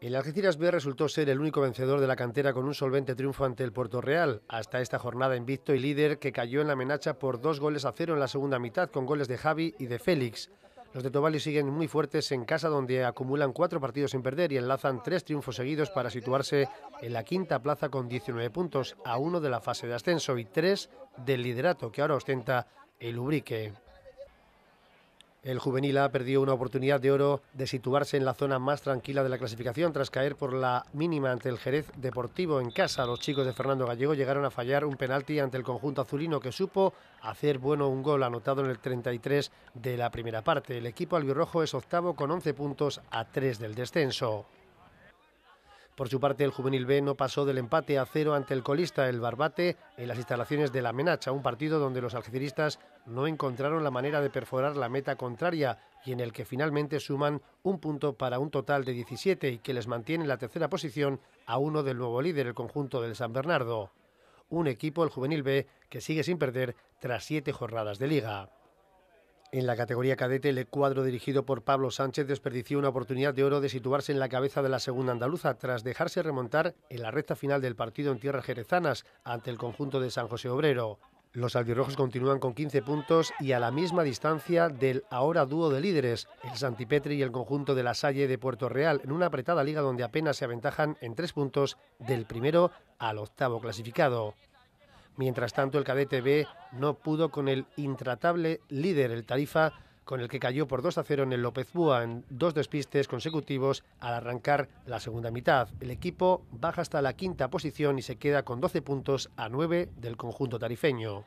El Algeciras B resultó ser el único vencedor de la cantera con un solvente triunfo ante el Puerto Real, hasta esta jornada invicto y líder que cayó en la menacha por dos goles a cero en la segunda mitad con goles de Javi y de Félix. Los de Tobali siguen muy fuertes en casa donde acumulan cuatro partidos sin perder y enlazan tres triunfos seguidos para situarse en la quinta plaza con 19 puntos a uno de la fase de ascenso y tres del liderato que ahora ostenta el Ubrique. El juvenil ha perdido una oportunidad de oro de situarse en la zona más tranquila de la clasificación tras caer por la mínima ante el Jerez Deportivo en casa. Los chicos de Fernando Gallego llegaron a fallar un penalti ante el conjunto azulino que supo hacer bueno un gol anotado en el 33 de la primera parte. El equipo albirrojo es octavo con 11 puntos a 3 del descenso. Por su parte, el Juvenil B no pasó del empate a cero ante el colista, el Barbate, en las instalaciones de la Menacha, un partido donde los algeciristas no encontraron la manera de perforar la meta contraria y en el que finalmente suman un punto para un total de 17 y que les mantiene en la tercera posición a uno del nuevo líder, el conjunto del San Bernardo. Un equipo, el Juvenil B, que sigue sin perder tras siete jornadas de liga. En la categoría cadete, el cuadro dirigido por Pablo Sánchez desperdició una oportunidad de oro de situarse en la cabeza de la segunda andaluza tras dejarse remontar en la recta final del partido en tierras jerezanas ante el conjunto de San José Obrero. Los albirrojos continúan con 15 puntos y a la misma distancia del ahora dúo de líderes, el Santipetri y el conjunto de la Salle de Puerto Real, en una apretada liga donde apenas se aventajan en tres puntos del primero al octavo clasificado. Mientras tanto, el cadete B no pudo con el intratable líder, el Tarifa, con el que cayó por 2 a 0 en el López Búa en dos despistes consecutivos al arrancar la segunda mitad. El equipo baja hasta la quinta posición y se queda con 12 puntos a 9 del conjunto tarifeño.